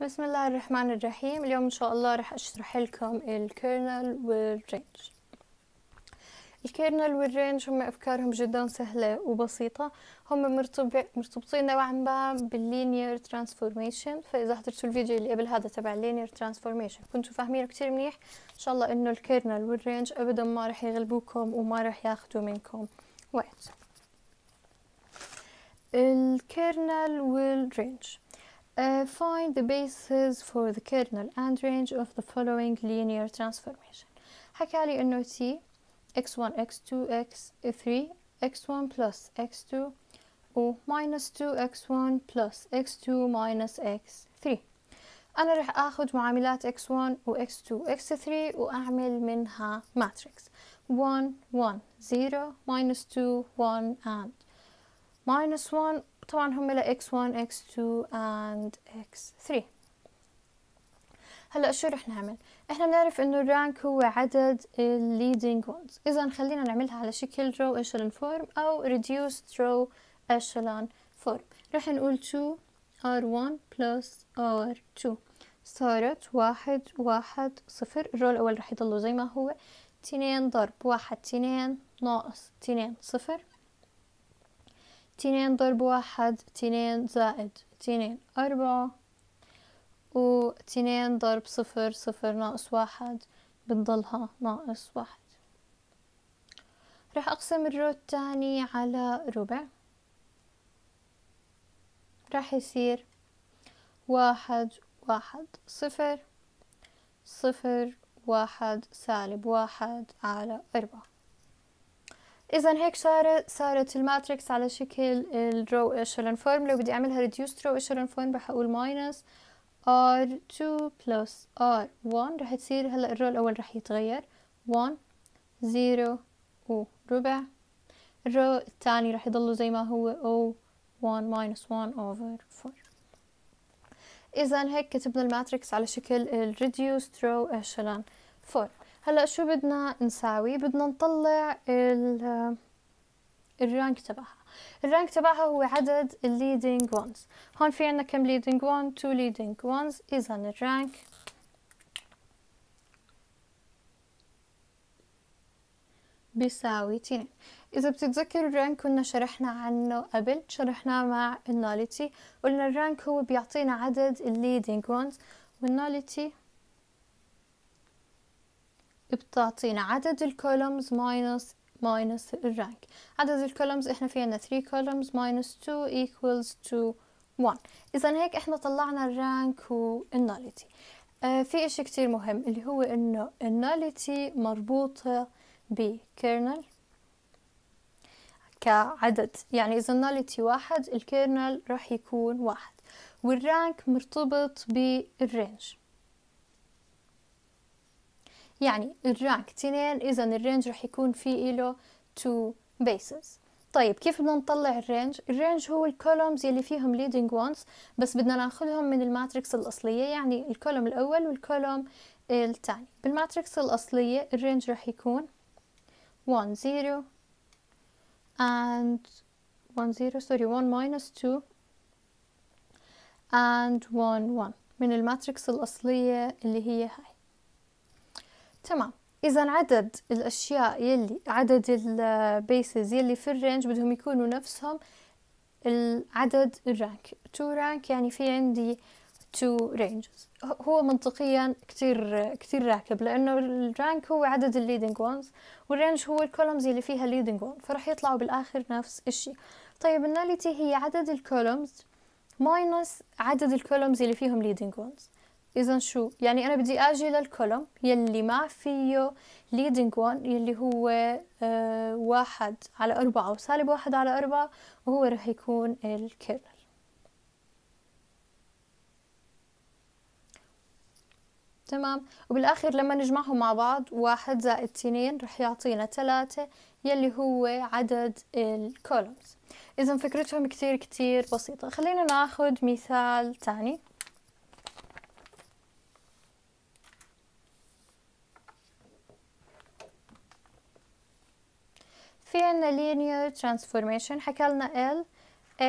بسم الله الرحمن الرحيم اليوم ان شاء الله راح اشرح لكم الكيرنل والرينج الكيرنل والرينج هم افكارهم جدا سهله وبسيطه هم مرتبطين نوعا ما باللينير ترانسفورميشن فاذا حضرتوا الفيديو اللي قبل هذا تبع اللينير ترانسفورميشن كنتوا فاهمينه كتير منيح ان شاء الله انه الكيرنل والرينج ابدا ما راح يغلبوكم وما راح ياخذوا منكم وقت الكيرنل والرينج Uh, find the basis for the kernel and range of the following linear transformation حكى انه t x1 x2 x3 x1 plus x2 و minus 2 x1 plus x2 minus x3 انا رح اخذ معاملات x1 و x2 x x3 واعمل منها matrix 1 1 0 minus 2 1 and minus 1 طبعا هم لا x1 x2 and x3 هلا شو رح نعمل احنا بنعرف انه الرانك هو عدد الليدنج ones اذا خلينا نعملها على شكل row echelon form او reduced row echelon form رح نقول 2 r1 plus r2 صارت واحد واحد صفر الرو الأول رح يضلوا زي ما هو تنين ضرب واحد تنين ناقص تنين صفر اتنين ضرب واحد اتنين زائد اتنين أربعة واتنين ضرب صفر صفر ناقص واحد بتضلها ناقص واحد راح أقسم الرو التاني على ربع راح يصير واحد واحد صفر صفر واحد سالب واحد على أربعة اذا هيك صارت صارت الماتريكس على شكل الرو ايشلون فورم لو بدي اعملها reduced رو ايشلون فورم رح اقول ماينس r2 plus r1 رح تصير هلا الرو الاول رح يتغير 1 0 وربع الرو الثاني رح يضله زي ما هو او 1 minus 1 over 4 اذا هيك كتبنا الماتريكس على شكل ال رو ايشلون فورم هلا شو بدنا نساوي بدنا نطلع ال الرانك تبعها الرانك تبعها هو عدد الليدنج وانز هون في عنا كم ليدنج وان تو ليدنج وانز اذا الرانك بيساوي تنين إذا بتتذكروا الرانك كنا شرحنا عنه قبل شرحناه مع النوليتي قلنا الرانك هو بيعطينا عدد الليدنج وانز والنوليتي بتعطينا عدد الكولومز ماينس ماينس الرانك عدد الكولومز احنا في عنا 3 كولومز ماينس 2 equals to 1 اذا هيك احنا طلعنا الرانك والناليتي آه في اشي كتير مهم اللي هو انه الناليتي مربوطة بكيرنل كعدد يعني اذا الناليتي واحد الكيرنل راح يكون واحد والرانك مرتبط بالرينج يعني الرانك تنين إذا الرينج رح يكون في له تو بيسز طيب كيف بدنا نطلع الرينج الرينج هو الكولومز يلي فيهم ليدنج وانز بس بدنا ناخذهم من الماتريكس الأصلية يعني الكولوم الأول والكولوم الثاني بالماتريكس الأصلية الرينج رح يكون 1 0 and 1 0 سوري 1 2 and 1 1 من الماتريكس الأصلية اللي هي هاي تمام إذا عدد الأشياء يلي عدد البيسز يلي في الرينج بدهم يكونوا نفسهم العدد الرانك تو رانك يعني في عندي تو رينجز هو منطقيا كتير كتير راكب لأنه الرانك هو عدد الليدنج وونز والرينج هو الكولومز اللي فيها ليدنج وون فرح يطلعوا بالآخر نفس الشي طيب الناليتي هي عدد الكولومز ماينس عدد الكولومز اللي فيهم ليدنج وونز اذا شو يعني انا بدي اجي للكولوم يلي ما فيه ليدنج one يلي هو آه واحد على أربعة أو سالب واحد على أربعة وهو رح يكون الكيرنل تمام وبالآخر لما نجمعهم مع بعض واحد زائد اتنين رح يعطينا ثلاثة يلي هو عدد الكولومز إذا فكرتهم كتير كتير بسيطة خلينا ناخد مثال تاني في عنا linear transformation حكالنا L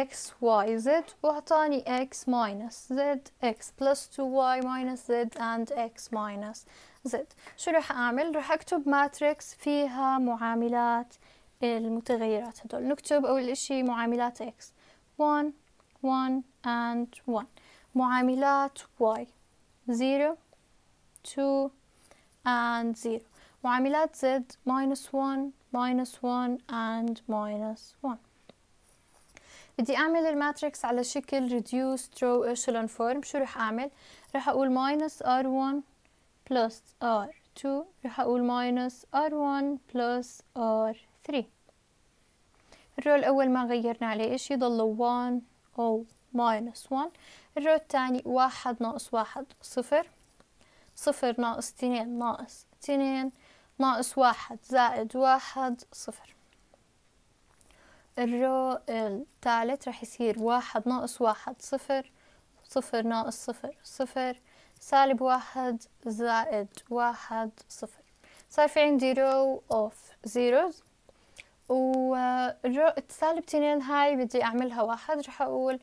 x y z واعطاني x minus z x plus 2y minus z and x minus z شو رح اعمل رح اكتب ماتريكس فيها معاملات المتغيرات هدول نكتب اول اشي معاملات x 1 1 and 1 معاملات y 0 2 and 0 معاملات z minus 1 minus 1 and minus 1 بدي اعمل الماتريكس على شكل reduced row echelon form شو رح اعمل رح اقول minus r1 plus r2 رح اقول minus r1 plus r3 الرو الاول ما غيرنا عليه اشي ضلوا 1 او minus 1 الرو الثاني واحد ناقص واحد صفر صفر ناقص اتنين ناقص اتنين ناقص واحد زائد واحد صفر الرو الثالث رح يصير واحد ناقص واحد صفر صفر ناقص صفر صفر سالب واحد زائد واحد صفر صار في عندي رو اوف زيروز ورو سالب تنين هاي بدي أعملها واحد رح أقول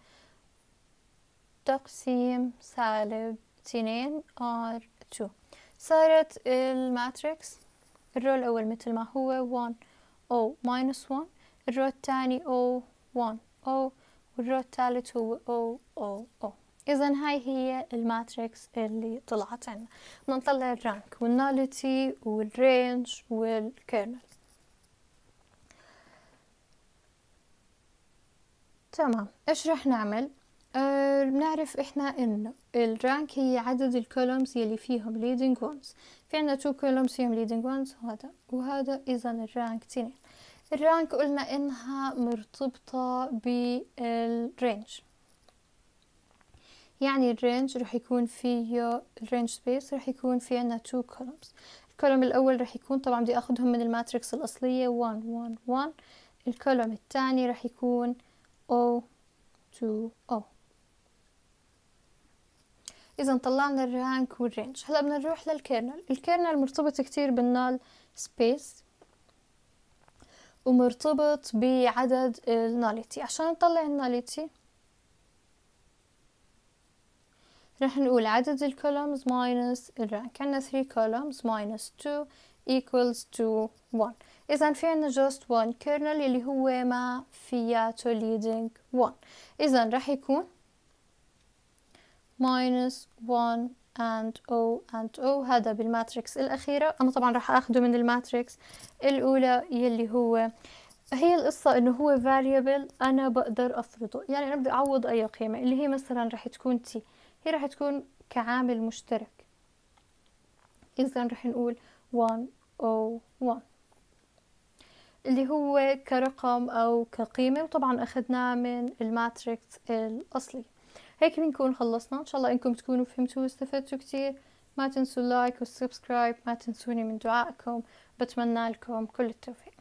تقسيم سالب تنين ار تو صارت الماتريكس الرو الأول مثل ما هو 1 أو minus 1 الرو الثاني أو 1 أو والرو الثالث هو أو أو أو إذا هاي هي الماتريكس اللي طلعت عنا نطلع الرانك والنالتي والرينج والكيرنل تمام ايش رح نعمل آه، بنعرف احنا انه الرانك هي عدد الكولومز يلي فيهم ليدنج وانز في عنا تو كولومز فيهم ليدنج وانز وهذا وهذا اذا الرانك تنين الرانك قلنا انها مرتبطة بالرينج يعني الرينج رح يكون فيه الرينج سبيس رح يكون في عنا تو كولومز الكولوم الاول رح يكون طبعا بدي اخدهم من الماتريكس الاصلية 1 1 1 الكولوم الثاني رح يكون او 2 او اذا طلعنا الرانك والرينج هلا بدنا نروح للكيرنل الكيرنل مرتبط كتير بالنال سبيس ومرتبط بعدد الناليتي عشان نطلع الناليتي رح نقول عدد الكولومز ماينس الرانك عندنا 3 كولومز ماينس 2 equals to 1 إذا في عنا just one kernel اللي هو ما to leading 1 إذا رح يكون minus 1 and O and O هذا بالماتريكس الأخيرة أنا طبعا راح أخده من الماتريكس الأولى يلي هو هي القصة إنه هو variable أنا بقدر أفرضه يعني أنا بدي أعوض أي قيمة اللي هي مثلا راح تكون تي هي راح تكون كعامل مشترك إذا راح نقول 1 أو 1 اللي هو كرقم أو كقيمة وطبعا أخذناه من الماتريكس الأصلي هيك بنكون خلصنا ان شاء الله انكم تكونوا فهمتوا واستفدتوا كتير ما تنسوا اللايك والسبسكرايب ما تنسوني من دعائكم بتمنى لكم كل التوفيق